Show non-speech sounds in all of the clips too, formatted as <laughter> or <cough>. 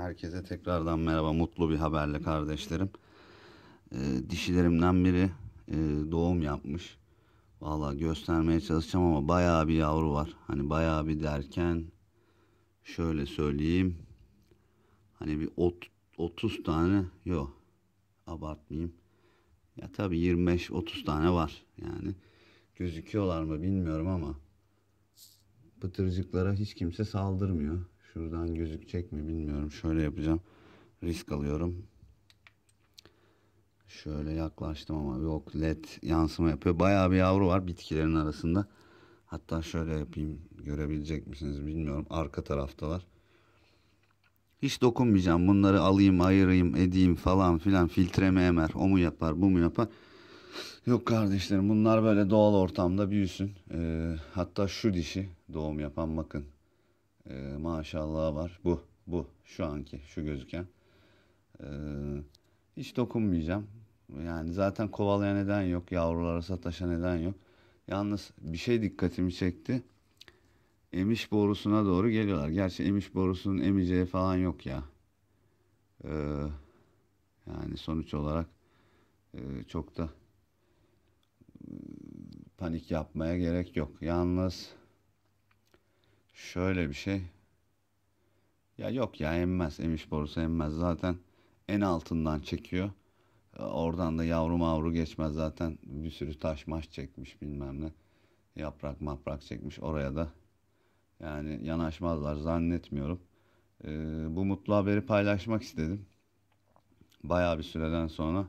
Herkese tekrardan merhaba. Mutlu bir haberle kardeşlerim. Ee, dişilerimden biri e, doğum yapmış. Valla göstermeye çalışacağım ama bayağı bir yavru var. Hani bayağı bir derken şöyle söyleyeyim. Hani bir ot, 30 tane yok. Abartmayayım. Ya tabii 25-30 tane var yani. Gözüküyorlar mı bilmiyorum ama pıtırcıklara hiç kimse saldırmıyor. Şuradan gözükecek mi bilmiyorum. Şöyle yapacağım. Risk alıyorum. Şöyle yaklaştım ama yok led yansıma yapıyor. Bayağı bir yavru var bitkilerin arasında. Hatta şöyle yapayım. Görebilecek misiniz bilmiyorum. Arka taraftalar. Hiç dokunmayacağım. Bunları alayım, ayırayım, edeyim falan filan. Filtreme emer. O mu yapar, bu mu yapar? Yok kardeşlerim bunlar böyle doğal ortamda büyüsün. Ee, hatta şu dişi doğum yapan bakın e, maşallah var. Bu, bu, şu anki, şu gözüken. E, hiç dokunmayacağım. Yani zaten kovalaya neden yok, yavrulara sataşa neden yok. Yalnız bir şey dikkatimi çekti. Emiş borusuna doğru geliyorlar. Gerçi emiş borusunun emeceği falan yok ya. Ee, yani sonuç olarak e, çok da e, panik yapmaya gerek yok. Yalnız Şöyle bir şey. Ya yok ya emmez. Emiş borusu emmez. Zaten en altından çekiyor. E, oradan da yavru mavru geçmez zaten. Bir sürü taş maş çekmiş bilmem ne. Yaprak maprak çekmiş. Oraya da yani yanaşmazlar zannetmiyorum. Ee, bu mutlu haberi paylaşmak istedim. Baya bir süreden sonra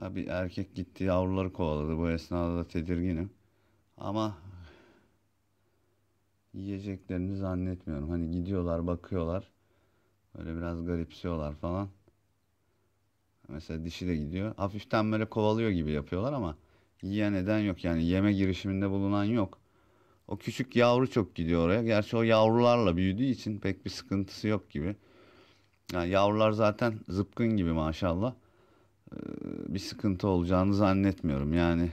ha, bir erkek gitti yavruları kovaladı. Bu esnada da tedirginim. Ama yiyeceklerini zannetmiyorum. Hani gidiyorlar bakıyorlar. Böyle biraz garipsiyorlar falan. Mesela dişi de gidiyor. Hafiften böyle kovalıyor gibi yapıyorlar ama yiyen neden yok yani yeme girişiminde bulunan yok. O küçük yavru çok gidiyor oraya. Gerçi o yavrularla büyüdüğü için pek bir sıkıntısı yok gibi. Yani yavrular zaten zıpkın gibi maşallah. Ee, bir sıkıntı olacağını zannetmiyorum. Yani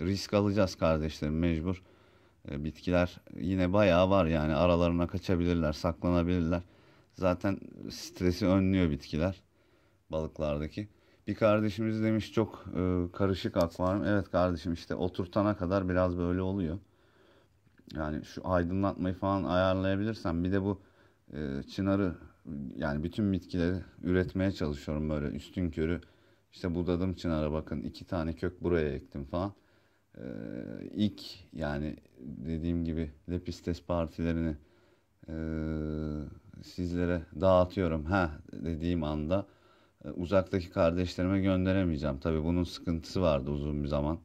risk alacağız kardeşlerim mecbur. E, bitkiler yine bayağı var yani aralarına kaçabilirler, saklanabilirler. Zaten stresi önlüyor bitkiler balıklardaki. Bir kardeşimiz demiş çok e, karışık akvaryum. Evet kardeşim işte oturtana kadar biraz böyle oluyor. Yani şu aydınlatmayı falan ayarlayabilirsem bir de bu e, çınarı yani bütün bitkileri üretmeye çalışıyorum böyle üstün körü. İşte budadım çınara bakın iki tane kök buraya ektim falan e, ilk yani dediğim gibi lepistes partilerini e, sizlere dağıtıyorum ha dediğim anda e, uzaktaki kardeşlerime gönderemeyeceğim. Tabi bunun sıkıntısı vardı uzun bir zaman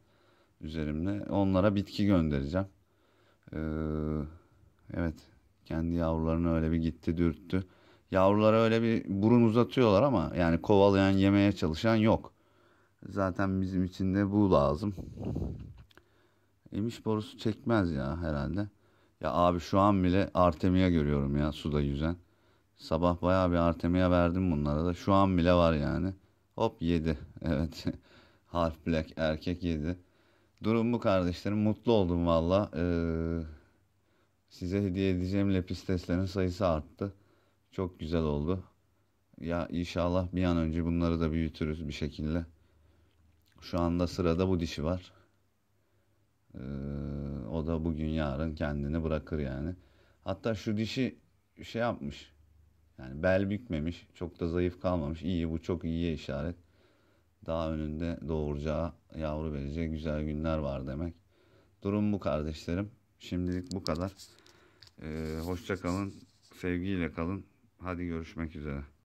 üzerimde. Onlara bitki göndereceğim. E, evet kendi yavrularını öyle bir gitti dürttü. Yavrulara öyle bir burun uzatıyorlar ama yani kovalayan yemeye çalışan yok. Zaten bizim için de bu lazım. İmiş borusu çekmez ya herhalde. Ya abi şu an bile Artemia görüyorum ya suda yüzen. Sabah bayağı bir Artemia verdim bunlara da. Şu an bile var yani. Hop yedi. <laughs> Evet. Half Black erkek yedi. Durum bu kardeşlerim. Mutlu oldum valla. Ee, size hediye edeceğim lepisteslerin sayısı arttı. Çok güzel oldu. Ya inşallah bir an önce bunları da büyütürüz bir şekilde. Şu anda sırada bu dişi var. Ee, o da bugün yarın kendini bırakır yani. Hatta şu dişi şey yapmış. Yani bel bükmemiş. Çok da zayıf kalmamış. İyi bu çok iyiye işaret. Daha önünde doğuracağı, yavru vereceği güzel günler var demek. Durum bu kardeşlerim. Şimdilik bu kadar. Ee, hoşça kalın. Sevgiyle kalın. Hadi görüşmek üzere.